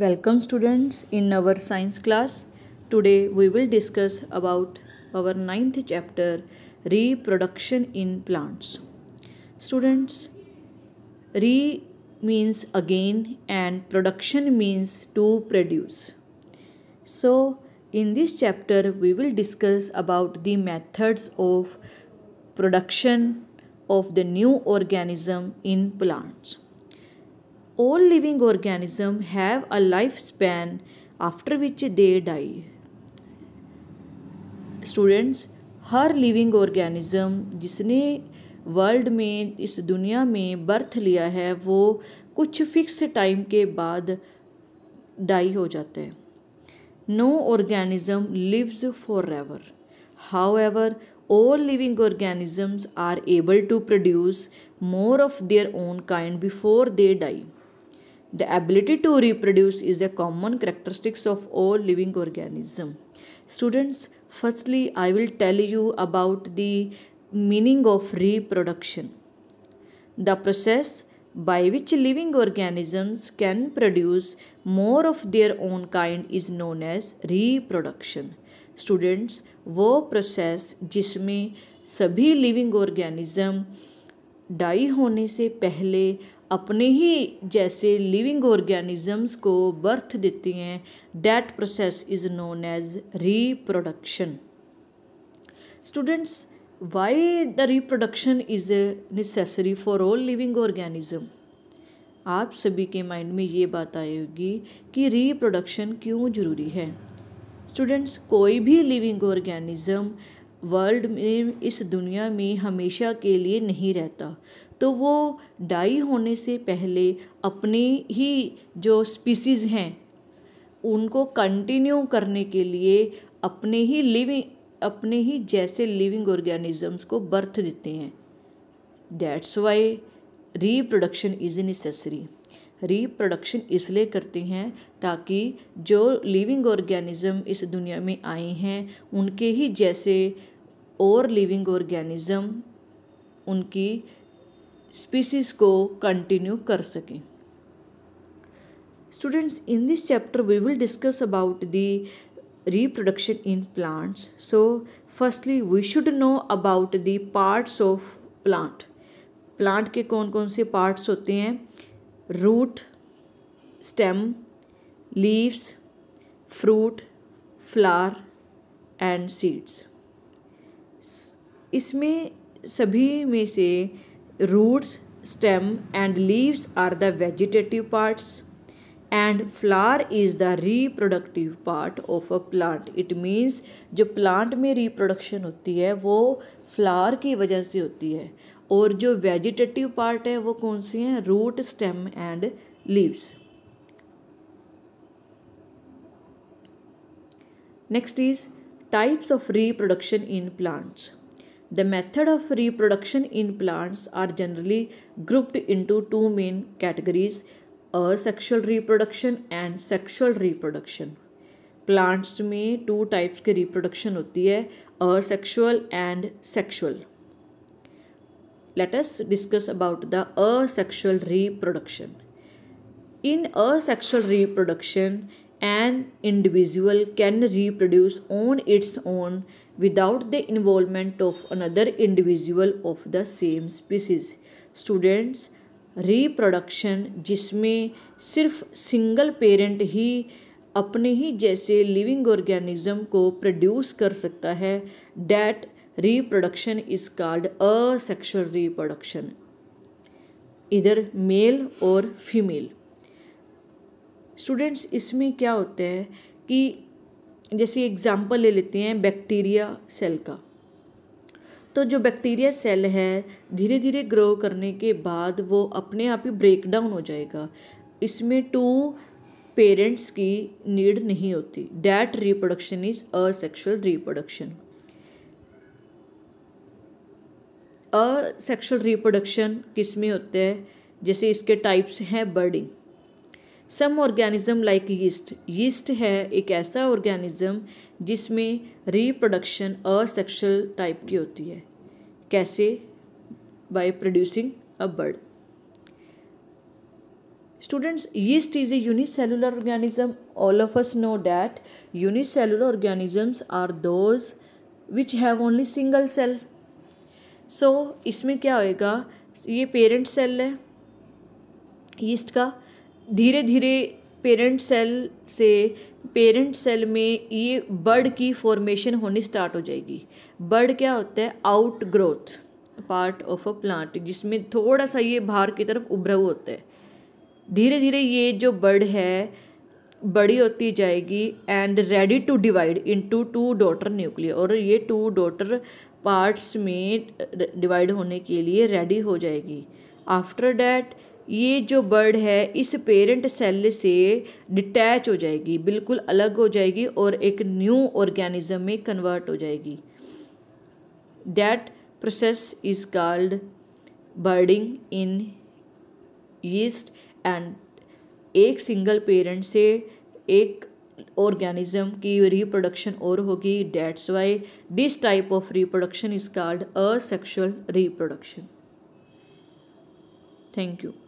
Welcome students in our science class. Today we will discuss about our ninth chapter reproduction in plants. Students, re means again and production means to produce. So in this chapter we will discuss about the methods of production of the new organism in plants. Living living have a lifespan after which they die students हर living organism जिसने world में इस दुनिया में birth लिया है वो कुछ फिक्स टाइम के बाद डाई हो जाता है no organism lives forever however all living organisms are able to produce more of their own kind before they die The ability to reproduce is a common characteristic of all living organism. Students, firstly, I will tell you about the meaning of reproduction. The process by which living organisms can produce more of their own kind is known as reproduction. Students, वो process जिसमें सभी living organism die होने से पहले अपने ही जैसे living organisms को birth देती हैं that process is known as reproduction students why the reproduction is necessary for all living organism आप सभी के माइंड में ये बात आएगी कि रिप्रोडक्शन क्यों ज़रूरी है स्टूडेंट्स कोई भी लिविंग ऑर्गेनिज्म वर्ल्ड में इस दुनिया में हमेशा के लिए नहीं रहता तो वो डाई होने से पहले अपने ही जो स्पीसीज हैं उनको कंटिन्यू करने के लिए अपने ही लिविंग अपने ही जैसे लिविंग ऑर्गेनिजम्स को बर्थ देते हैं that's why reproduction is necessary reproduction इसलिए करते हैं ताकि जो लिविंग ऑर्गेनिज्म इस दुनिया में आए हैं उनके ही जैसे और लिविंग ऑर्गेनिज्म उनकी स्पीसीज को कंटिन्यू कर सकें students in this chapter we will discuss about the reproduction in plants so firstly we should know about the parts of plant plant के कौन कौन से पार्ट्स होते हैं root stem leaves fruit flower and seeds इसमें सभी में से roots stem and leaves are the vegetative parts and flower is the reproductive part of a plant it means जो प्लांट में रिप्रोडक्शन होती है वो फ्लावर की वजह से होती है और जो वेजिटेटिव पार्ट है वो कौन सी हैं root stem and leaves next is types of reproduction in plants The method of reproduction in plants are generally grouped into two main categories asexual reproduction and sexual reproduction. Plants में two types की reproduction होती है asexual and sexual let us discuss about the asexual reproduction in asexual reproduction an individual can reproduce on its own without the involvement of another individual of the same species students reproduction जिसमें सिर्फ single parent ही अपने ही जैसे living organism को produce कर सकता है that reproduction is called a sexual reproduction इधर male और फीमेल स्टूडेंट्स इसमें क्या होता है कि जैसे एग्ज़ाम्पल ले लेते हैं बैक्टीरिया सेल का तो जो बैक्टीरिया सेल है धीरे धीरे ग्रो करने के बाद वो अपने आप ही ब्रेक डाउन हो जाएगा इसमें टू पेरेंट्स की नीड नहीं होती that reproduction is asexual reproduction asexual reproduction किस में होते हैं जैसे इसके टाइप्स हैं budding some organism like yeast yeast है एक ऐसा ऑर्गेनिज्म जिसमें रिप्रोडक्शन असेक्शुअल टाइप की होती है कैसे by producing a bud students yeast is a unicellular organism all of us know that cellular organisms are those which have only single cell so इसमें क्या होएगा ये पेरेंट सेल है yeast का धीरे धीरे पेरेंट सेल से parent cell में ये बर्ड की फॉर्मेशन होनी स्टार्ट हो जाएगी बर्ड क्या होता है outgrowth part of a plant जिसमें थोड़ा सा ये बाहर की तरफ उभरा हुआ होता है धीरे धीरे ये जो बर्ड है बड़ी होती जाएगी and ready to divide into two daughter nuclear और ये टू डॉटर पार्ट्स में डिवाइड होने के लिए रेडी हो जाएगी आफ्टर डैट ये जो बर्ड है इस पेरेंट सेल से डिटैच हो जाएगी बिल्कुल अलग हो जाएगी और एक न्यू ऑर्गेनिज्म में कन्वर्ट हो जाएगी that process is called budding in yeast and एक सिंगल पेरेंट से एक ऑर्गेनिज्म की रिप्रोडक्शन और होगी that's why this type of reproduction is called a sexual reproduction thank you